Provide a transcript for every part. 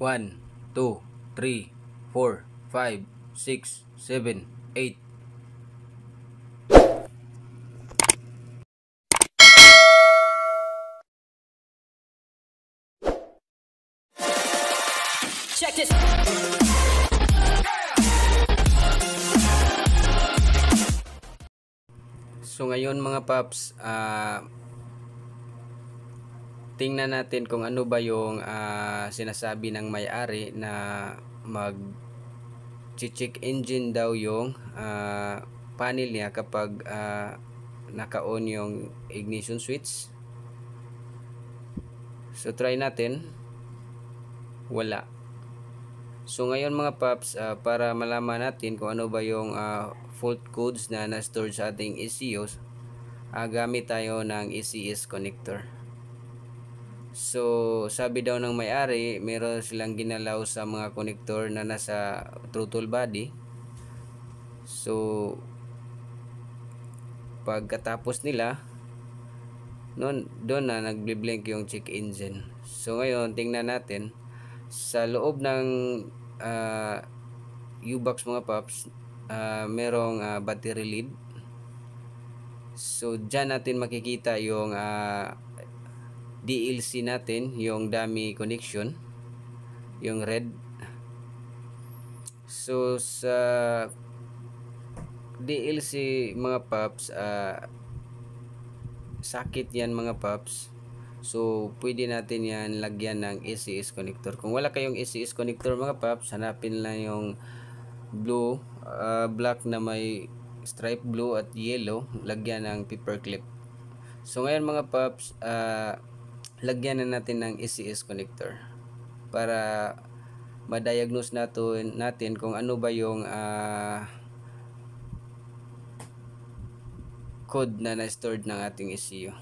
1, 2, 3, 4, 5, 6, 7, 8. Check this. So ngayon mga paps, ah uh, tingnan natin kung ano ba yung uh, sinasabi ng may-ari na mag check engine daw yung uh, panel niya kapag uh, naka-on yung ignition switch. So try natin. Wala. So ngayon mga paps, uh, para malaman natin kung ano ba yung uh, fault codes na na store sa ating ECU uh, gamit tayo ng ECS connector. So, sabi daw ng may-ari, meron silang ginalaw sa mga connector na nasa throttle body. So, pagkatapos nila, noon, doon na nagbiblink yung check engine. So, ngayon, tingnan natin. Sa loob ng uh, U-box mga paps, uh, merong uh, battery lead. So, dyan natin makikita yung uh, DLC natin yung dummy connection yung red so sa DLC mga paps uh, ah, sakit yan mga paps so pwede natin yan lagyan ng ACS connector kung wala kayong ACS connector mga paps hanapin lang yung blue uh, black na may stripe blue at yellow lagyan ng paper clip so ngayon mga paps uh, ah, lagyan na natin ng ECS connector para ma-diagnose natin, natin kung ano ba yung uh, code na na-stored ng ating ECU.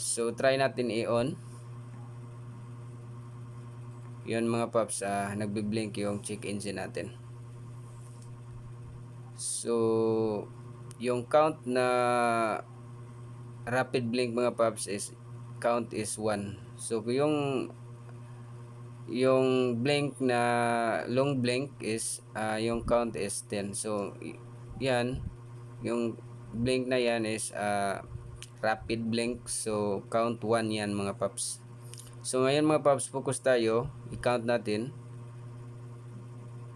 So, try natin i-on. Yun mga paps, uh, nagbiblink yung check engine natin. So, yung count na rapid blink mga paps is count is 1 so yung yung blink na long blink is uh, yung count is 10 so yan yung blink na yan is uh, rapid blink so count 1 yan mga paps so ngayon mga paps focus tayo i-count natin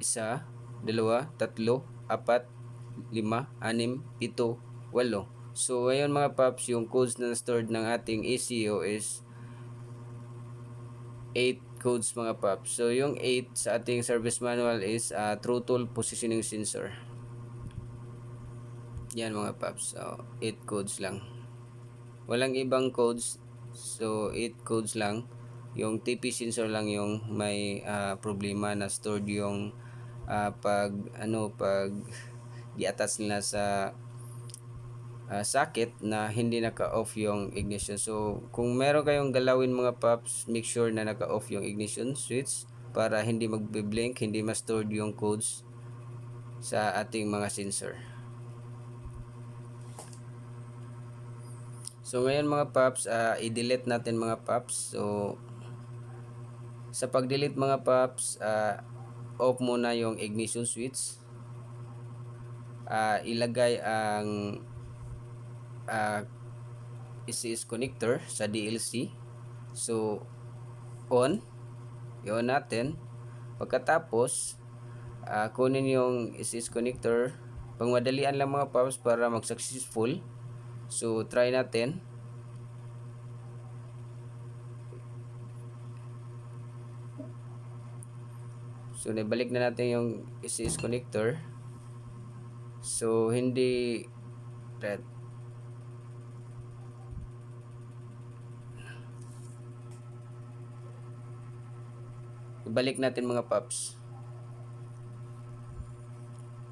isa dalawa tatlo apat lima anim pito walo So, ayun mga paps, yung codes na stored ng ating ECU is 8 codes mga paps. So, yung 8 sa ating service manual is uh, True throttle positioning sensor. Yan mga paps, so, 8 codes lang. Walang ibang codes, so 8 codes lang. Yung TP sensor lang yung may uh, problema na stored yung uh, pag ano pag di attach nila sa uh, sakit na hindi naka-off yung ignition. So, kung meron kayong galawin mga paps, make sure na naka-off yung ignition switch para hindi magbe-blink, hindi ma-stored yung codes sa ating mga sensor. So, ngayon mga paps, uh, i-delete natin mga paps. So, sa pag-delete mga paps, uh, off muna yung ignition switch. Uh, ilagay ang uh, ECS connector sa DLC. So, on. Yun natin. Pagkatapos, uh, kunin yung ECS connector. Pangmadalian lang mga paps para mag-successful. So, try natin. So, nabalik na natin yung ECS connector. So, hindi red Ibalik natin mga paps.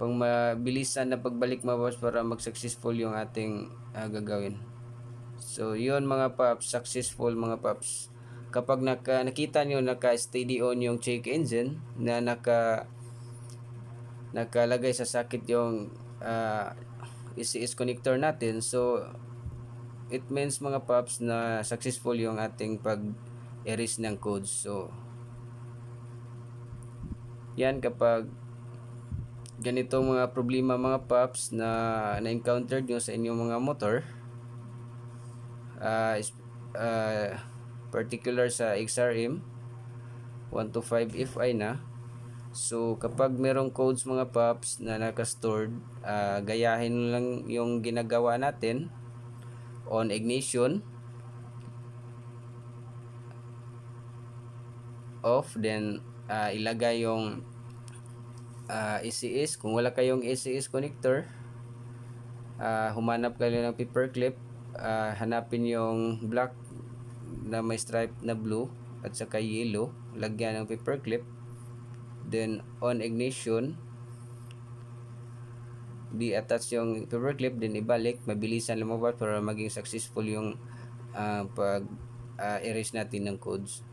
Pang mabilisan na pagbalik mga paps para mag-successful yung ating uh, gagawin. So, yun mga paps. Successful mga paps. Kapag naka, nakita nyo naka-steady on yung check engine na naka nakalagay sa sakit yung uh, ah, ECS connector natin. So, it means mga paps na successful yung ating pag-erase ng codes. So, yan kapag ganito mga problema mga paps na na-encounter nyo sa inyong mga motor uh, uh, particular sa XRM 125 FI na so kapag merong codes mga paps na nakastored uh, gayahin lang yung ginagawa natin on ignition off then uh, ilagay yung uh, ah, ECS. Kung wala kayong ECS connector, uh, humanap kayo ng paperclip. Uh, hanapin yung black na may stripe na blue at saka yellow. Lagyan ng paper clip Then, on ignition, di-attach yung paper clip then ibalik. Mabilisan lumabas para maging successful yung uh, pag-erase natin ng codes.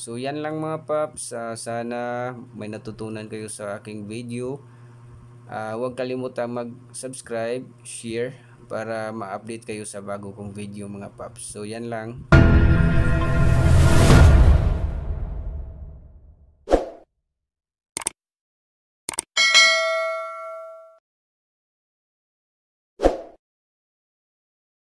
So yan lang mga paps, uh, sana may natutunan kayo sa aking video. Uh, huwag kalimutan mag-subscribe, share para ma-update kayo sa bago kong video mga paps. So yan lang.